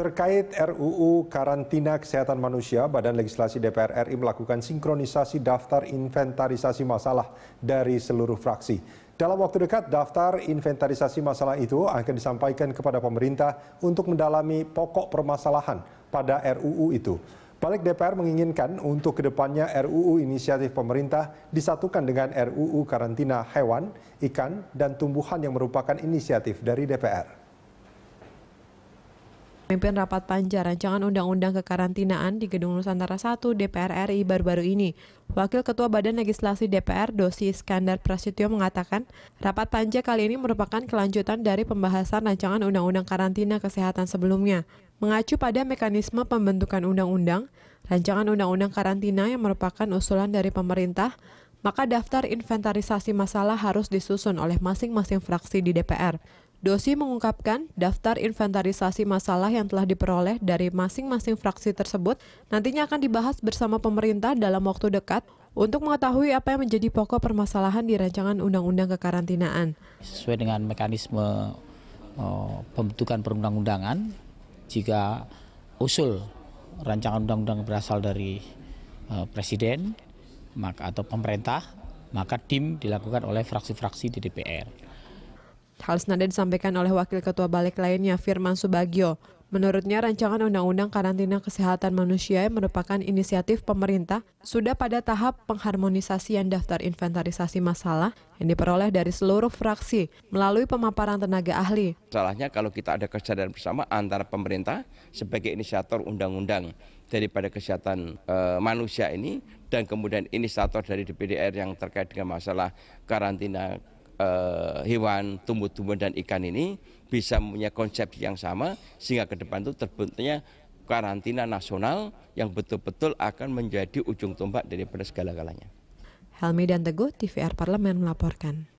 Terkait RUU Karantina Kesehatan Manusia, Badan Legislasi DPR RI melakukan sinkronisasi daftar inventarisasi masalah dari seluruh fraksi. Dalam waktu dekat, daftar inventarisasi masalah itu akan disampaikan kepada pemerintah untuk mendalami pokok permasalahan pada RUU itu. Balik DPR menginginkan untuk kedepannya RUU inisiatif pemerintah disatukan dengan RUU karantina hewan, ikan, dan tumbuhan yang merupakan inisiatif dari DPR. Pemimpin rapat panja rancangan undang-undang kekarantinaan di Gedung Nusantara 1 DPR RI baru-baru ini. Wakil Ketua Badan Legislasi DPR Dosi Iskandar Prasetyo mengatakan, rapat panja kali ini merupakan kelanjutan dari pembahasan rancangan undang-undang karantina kesehatan sebelumnya. Mengacu pada mekanisme pembentukan undang-undang, rancangan undang-undang karantina yang merupakan usulan dari pemerintah, maka daftar inventarisasi masalah harus disusun oleh masing-masing fraksi di DPR. Dosi mengungkapkan daftar inventarisasi masalah yang telah diperoleh dari masing-masing fraksi tersebut nantinya akan dibahas bersama pemerintah dalam waktu dekat untuk mengetahui apa yang menjadi pokok permasalahan di rancangan undang-undang kekarantinaan. Sesuai dengan mekanisme eh, pembentukan perundang-undangan, jika usul rancangan undang-undang berasal dari eh, presiden atau pemerintah, maka dim dilakukan oleh fraksi-fraksi di DPR. Hal senada disampaikan oleh Wakil Ketua Balik lainnya Firman Subagio. Menurutnya, rancangan Undang-Undang Karantina Kesehatan Manusia yang merupakan inisiatif pemerintah sudah pada tahap pengharmonisasian daftar inventarisasi masalah yang diperoleh dari seluruh fraksi melalui pemaparan tenaga ahli. Salahnya kalau kita ada kesadaran bersama antara pemerintah sebagai inisiator undang-undang daripada kesehatan e, manusia ini dan kemudian inisiator dari DPDR yang terkait dengan masalah karantina uh, hewan, tumbuh-tumbuhan dan ikan ini bisa punya konsep yang sama sehingga ke depan itu terbentuknya karantina nasional yang betul-betul akan menjadi ujung tombak daripada segala-galanya. Helmi dan Teguh, TVR Parlemen melaporkan.